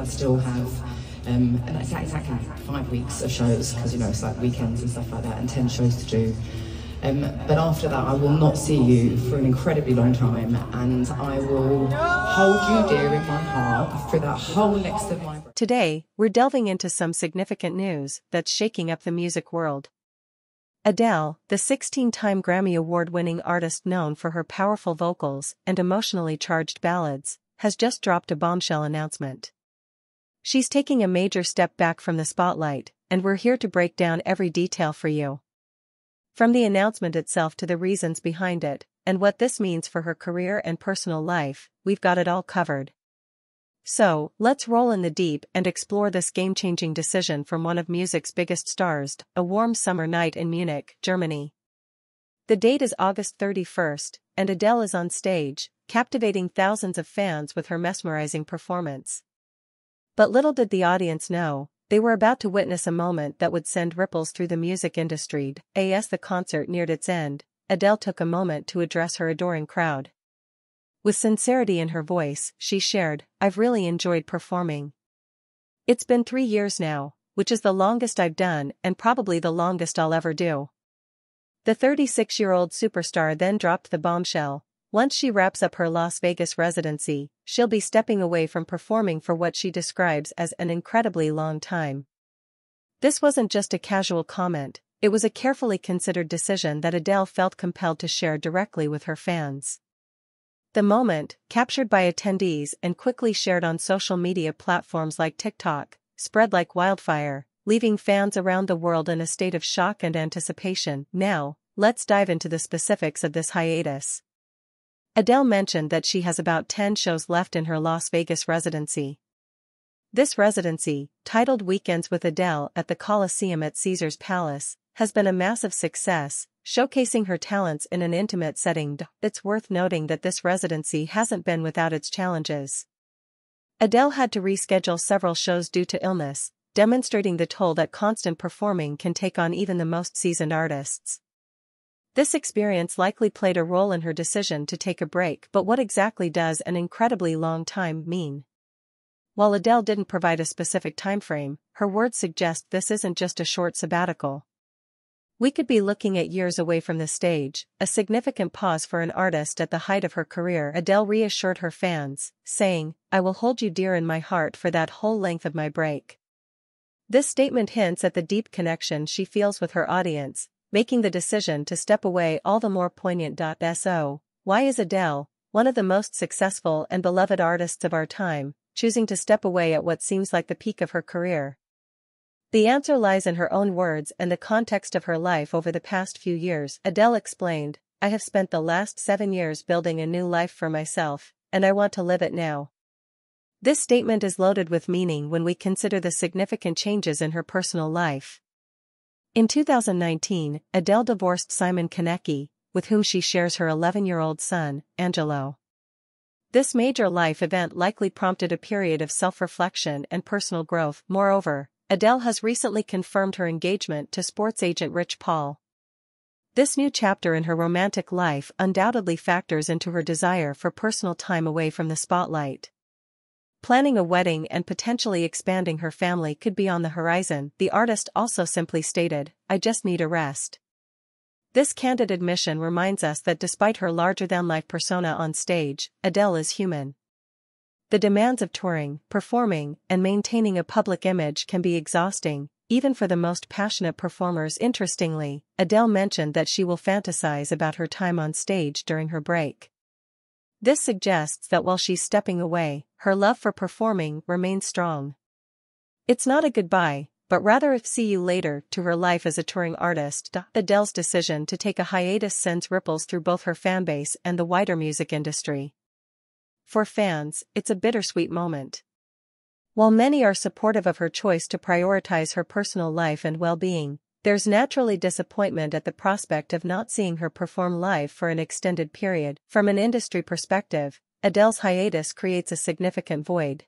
I still have um, and it's exactly five weeks of shows because you know it's like weekends and stuff like that, and ten shows to do. Um, but after that, I will not see you for an incredibly long time, and I will hold you dear in my heart for that whole next of my. Today, we're delving into some significant news that's shaking up the music world. Adele, the 16-time Grammy Award-winning artist known for her powerful vocals and emotionally charged ballads, has just dropped a bombshell announcement. She's taking a major step back from the spotlight, and we're here to break down every detail for you. From the announcement itself to the reasons behind it, and what this means for her career and personal life, we've got it all covered. So, let's roll in the deep and explore this game-changing decision from one of music's biggest stars, a warm summer night in Munich, Germany. The date is August 31st, and Adele is on stage, captivating thousands of fans with her mesmerizing performance. But little did the audience know, they were about to witness a moment that would send ripples through the music industry. As the concert neared its end, Adele took a moment to address her adoring crowd. With sincerity in her voice, she shared, I've really enjoyed performing. It's been three years now, which is the longest I've done and probably the longest I'll ever do. The 36-year-old superstar then dropped the bombshell, once she wraps up her Las Vegas residency, she'll be stepping away from performing for what she describes as an incredibly long time. This wasn't just a casual comment, it was a carefully considered decision that Adele felt compelled to share directly with her fans. The moment, captured by attendees and quickly shared on social media platforms like TikTok, spread like wildfire, leaving fans around the world in a state of shock and anticipation. Now, let's dive into the specifics of this hiatus. Adele mentioned that she has about 10 shows left in her Las Vegas residency. This residency, titled Weekends with Adele at the Coliseum at Caesars Palace, has been a massive success, showcasing her talents in an intimate setting. It's worth noting that this residency hasn't been without its challenges. Adele had to reschedule several shows due to illness, demonstrating the toll that constant performing can take on even the most seasoned artists. This experience likely played a role in her decision to take a break but what exactly does an incredibly long time mean? While Adele didn't provide a specific time frame, her words suggest this isn't just a short sabbatical. We could be looking at years away from the stage, a significant pause for an artist at the height of her career. Adele reassured her fans, saying, I will hold you dear in my heart for that whole length of my break. This statement hints at the deep connection she feels with her audience, making the decision to step away all the more poignant. So, why is Adele, one of the most successful and beloved artists of our time, choosing to step away at what seems like the peak of her career? The answer lies in her own words and the context of her life over the past few years. Adele explained, I have spent the last seven years building a new life for myself, and I want to live it now. This statement is loaded with meaning when we consider the significant changes in her personal life, in 2019, Adele divorced Simon Konecki, with whom she shares her 11-year-old son, Angelo. This major life event likely prompted a period of self-reflection and personal growth. Moreover, Adele has recently confirmed her engagement to sports agent Rich Paul. This new chapter in her romantic life undoubtedly factors into her desire for personal time away from the spotlight. Planning a wedding and potentially expanding her family could be on the horizon, the artist also simply stated, I just need a rest. This candid admission reminds us that despite her larger-than-life persona on stage, Adele is human. The demands of touring, performing, and maintaining a public image can be exhausting, even for the most passionate performers interestingly, Adele mentioned that she will fantasize about her time on stage during her break. This suggests that while she's stepping away, her love for performing remains strong. It's not a goodbye, but rather a see you later to her life as a touring artist. Adele's decision to take a hiatus sends ripples through both her fanbase and the wider music industry. For fans, it's a bittersweet moment. While many are supportive of her choice to prioritize her personal life and well-being, there's naturally disappointment at the prospect of not seeing her perform live for an extended period. From an industry perspective, Adele's hiatus creates a significant void.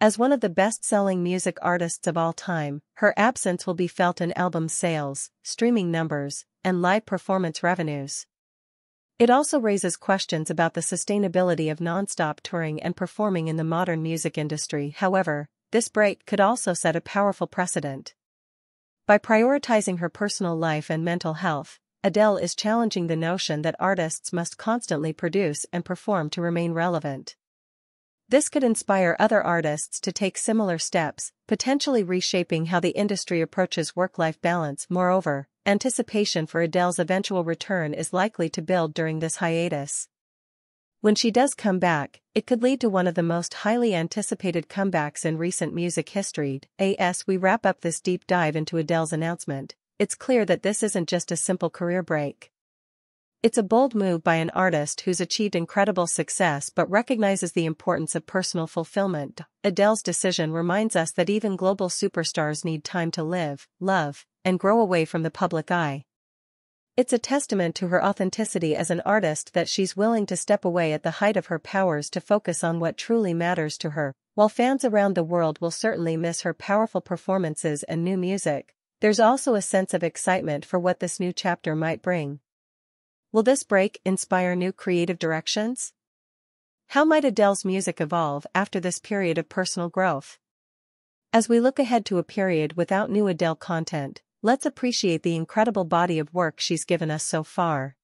As one of the best-selling music artists of all time, her absence will be felt in album sales, streaming numbers, and live performance revenues. It also raises questions about the sustainability of non-stop touring and performing in the modern music industry however, this break could also set a powerful precedent. By prioritizing her personal life and mental health, Adele is challenging the notion that artists must constantly produce and perform to remain relevant. This could inspire other artists to take similar steps, potentially reshaping how the industry approaches work-life balance. Moreover, anticipation for Adele's eventual return is likely to build during this hiatus. When she does come back, it could lead to one of the most highly anticipated comebacks in recent music history. As we wrap up this deep dive into Adele's announcement, it's clear that this isn't just a simple career break. It's a bold move by an artist who's achieved incredible success but recognizes the importance of personal fulfillment. Adele's decision reminds us that even global superstars need time to live, love, and grow away from the public eye. It's a testament to her authenticity as an artist that she's willing to step away at the height of her powers to focus on what truly matters to her. While fans around the world will certainly miss her powerful performances and new music, there's also a sense of excitement for what this new chapter might bring. Will this break inspire new creative directions? How might Adele's music evolve after this period of personal growth? As we look ahead to a period without new Adele content, let's appreciate the incredible body of work she's given us so far.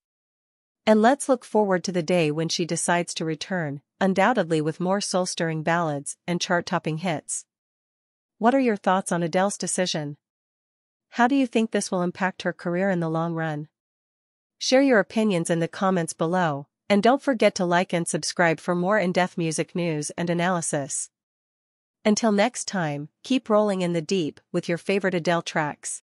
And let's look forward to the day when she decides to return, undoubtedly with more soul-stirring ballads and chart-topping hits. What are your thoughts on Adele's decision? How do you think this will impact her career in the long run? Share your opinions in the comments below, and don't forget to like and subscribe for more in-depth music news and analysis. Until next time, keep rolling in the deep with your favorite Adele tracks.